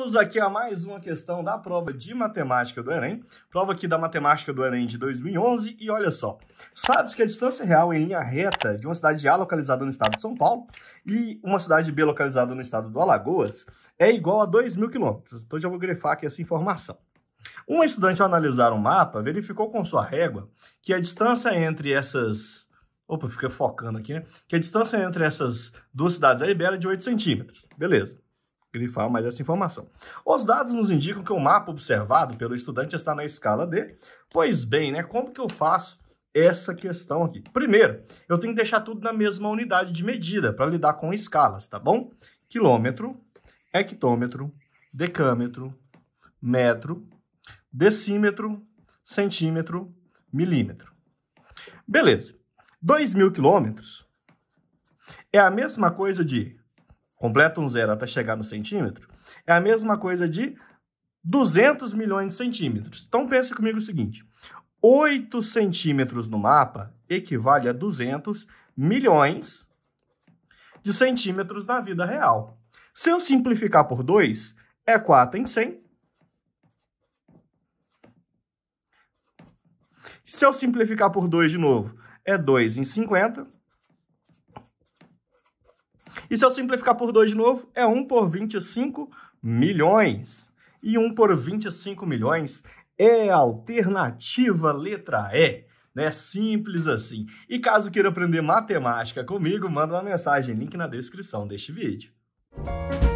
Vamos aqui a mais uma questão da prova de matemática do Enem, prova aqui da matemática do Enem de 2011, e olha só. Sabes que a distância real em linha reta de uma cidade A localizada no estado de São Paulo e uma cidade B localizada no estado do Alagoas é igual a 2 mil quilômetros. Então já vou grefar aqui essa informação. Um estudante, ao analisar um mapa, verificou com sua régua que a distância entre essas... Opa, fica focando aqui, né? Que a distância entre essas duas cidades aí era de 8 centímetros. Beleza grifar mais essa informação. Os dados nos indicam que o mapa observado pelo estudante está na escala D. Pois bem, né? Como que eu faço essa questão aqui? Primeiro, eu tenho que deixar tudo na mesma unidade de medida para lidar com escalas, tá bom? Quilômetro, hectômetro, decâmetro, metro, decímetro, centímetro, milímetro. Beleza. 2.000 mil quilômetros é a mesma coisa de completa um zero até chegar no centímetro, é a mesma coisa de 200 milhões de centímetros. Então pense comigo o seguinte: 8 centímetros no mapa equivale a 200 milhões de centímetros na vida real. Se eu simplificar por 2, é 4 em 100. Se eu simplificar por 2 de novo, é 2 em 50. E se eu simplificar por 2 de novo, é 1 por 25 milhões. E 1 por 25 milhões é a alternativa letra E. Né? Simples assim. E caso queira aprender matemática comigo, manda uma mensagem, link na descrição deste vídeo. Música